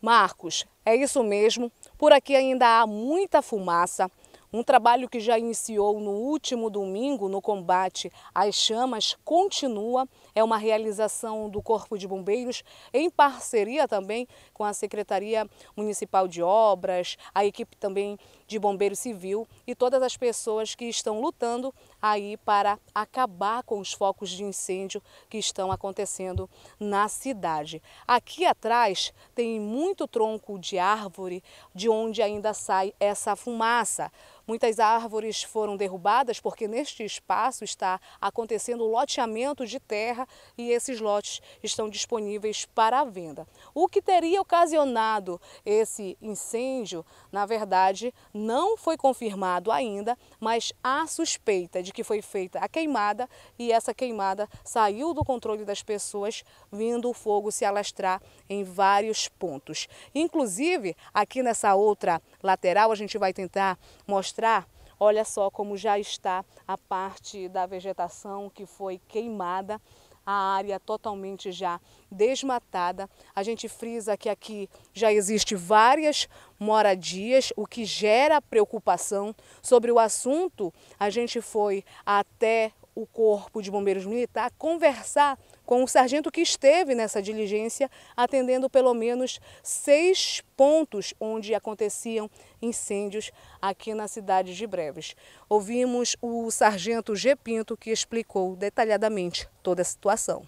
Marcos, é isso mesmo. Por aqui ainda há muita fumaça, um trabalho que já iniciou no último domingo no combate às chamas continua. É uma realização do Corpo de Bombeiros em parceria também com a Secretaria Municipal de Obras, a equipe também de Bombeiro Civil e todas as pessoas que estão lutando aí para acabar com os focos de incêndio que estão acontecendo na cidade. Aqui atrás tem muito tronco de árvore de onde ainda sai essa fumaça. Muitas árvores foram derrubadas porque neste espaço está acontecendo o loteamento de terra e esses lotes estão disponíveis para venda. O que teria ocasionado esse incêndio, na verdade, não foi confirmado ainda, mas há suspeita de que foi feita a queimada e essa queimada saiu do controle das pessoas, vindo o fogo se alastrar em vários pontos. Inclusive, aqui nessa outra lateral, a gente vai tentar mostrar mostrar, olha só como já está a parte da vegetação que foi queimada, a área totalmente já desmatada. A gente frisa que aqui já existe várias moradias, o que gera preocupação sobre o assunto. A gente foi até o Corpo de Bombeiros Militar conversar com o sargento que esteve nessa diligência, atendendo pelo menos seis pontos onde aconteciam incêndios aqui na cidade de Breves. Ouvimos o sargento G. Pinto, que explicou detalhadamente toda a situação.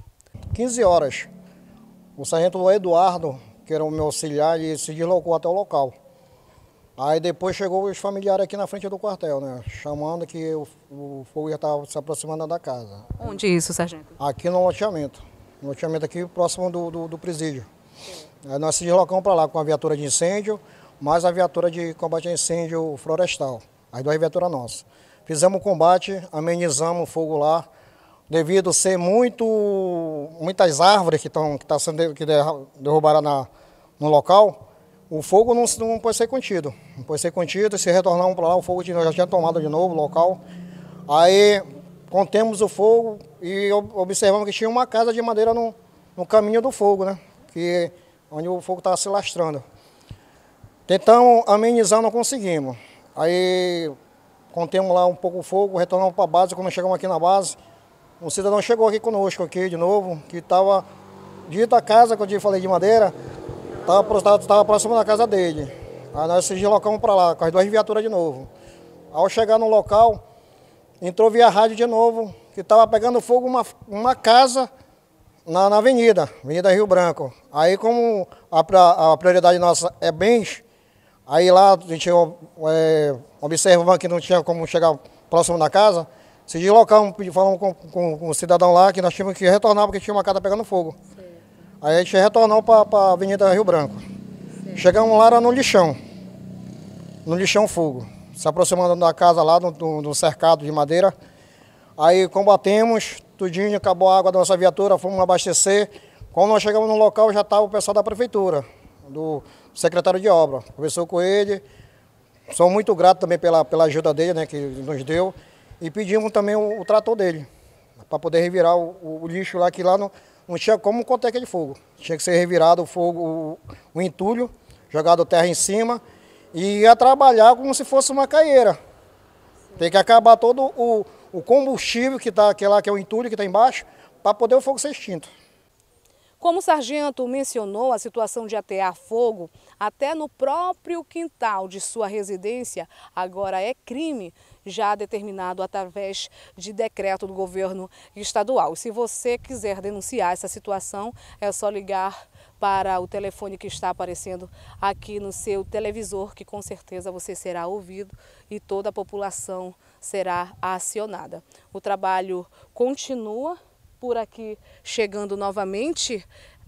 15 horas, o sargento Eduardo, que era o meu auxiliar, ele se deslocou até o local. Aí depois chegou os familiares aqui na frente do quartel, né? Chamando que o, o fogo já estava se aproximando da casa. Onde isso, sargento? Aqui no loteamento. No loteamento aqui próximo do, do, do presídio. Aí nós se deslocamos para lá com a viatura de incêndio, mais a viatura de combate a incêndio florestal. As duas viaturas nossas. Fizemos o combate, amenizamos o fogo lá. Devido ser muito, muitas árvores que estão que tá sendo que derrubaram na, no local, o fogo não, não pode ser contido. Não pode ser contido. Se retornar um para lá, o fogo já tinha tomado de novo o local. Aí contemos o fogo e observamos que tinha uma casa de madeira no, no caminho do fogo, né? Que, onde o fogo estava se lastrando. Tentamos amenizar, não conseguimos. Aí contemos lá um pouco o fogo, retornamos para a base. Quando chegamos aqui na base, um cidadão chegou aqui conosco aqui de novo, que estava dita a casa, que eu falei de madeira, Estava próximo da casa dele. Aí nós se deslocamos para lá, com as duas viaturas de novo. Ao chegar no local, entrou via rádio de novo, que estava pegando fogo uma, uma casa na, na, avenida, Avenida Rio Branco. Aí como a, a prioridade nossa é bens, aí lá a gente é, que não tinha como chegar próximo da casa, se deslocamos, falamos com, com, com o cidadão lá que nós tínhamos que retornar porque tinha uma casa pegando fogo. Aí a gente retornou para a Avenida Rio Branco. Sim. Chegamos lá, era no lixão. No lixão fogo. Se aproximando da casa lá, do, do cercado de madeira. Aí combatemos, tudinho, acabou a água da nossa viatura, fomos abastecer. Quando nós chegamos no local, já estava o pessoal da prefeitura, do secretário de obra. Conversou com ele. Sou muito grato também pela, pela ajuda dele, né, que nos deu. E pedimos também o, o trator dele, para poder revirar o, o lixo lá, que lá no, não tinha como conter aquele fogo. Tinha que ser revirado o fogo, o, o entulho, jogado terra em cima e ia trabalhar como se fosse uma caieira. Tem que acabar todo o, o combustível que está que é lá, que é o entulho que está embaixo, para poder o fogo ser extinto. Como o sargento mencionou, a situação de atear fogo até no próprio quintal de sua residência agora é crime, já determinado através de decreto do governo estadual. Se você quiser denunciar essa situação, é só ligar para o telefone que está aparecendo aqui no seu televisor, que com certeza você será ouvido e toda a população será acionada. O trabalho continua por aqui, chegando novamente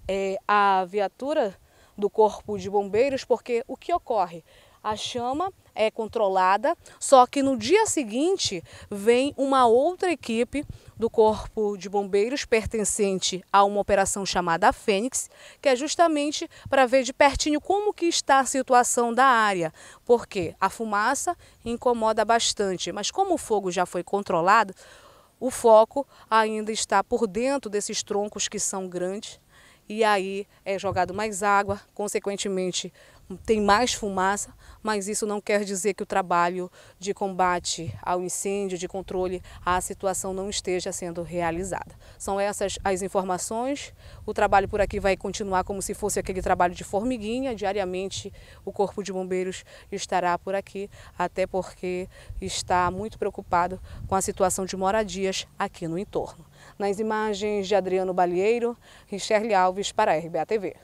é, a viatura do Corpo de Bombeiros, porque o que ocorre? a chama é controlada, só que no dia seguinte vem uma outra equipe do Corpo de Bombeiros pertencente a uma operação chamada Fênix, que é justamente para ver de pertinho como que está a situação da área, porque a fumaça incomoda bastante, mas como o fogo já foi controlado, o foco ainda está por dentro desses troncos que são grandes e aí é jogado mais água, consequentemente tem mais fumaça, mas isso não quer dizer que o trabalho de combate ao incêndio, de controle à situação não esteja sendo realizada. São essas as informações. O trabalho por aqui vai continuar como se fosse aquele trabalho de formiguinha. Diariamente o Corpo de Bombeiros estará por aqui, até porque está muito preocupado com a situação de moradias aqui no entorno. Nas imagens de Adriano Balieiro, Sherly Alves para a RBA TV.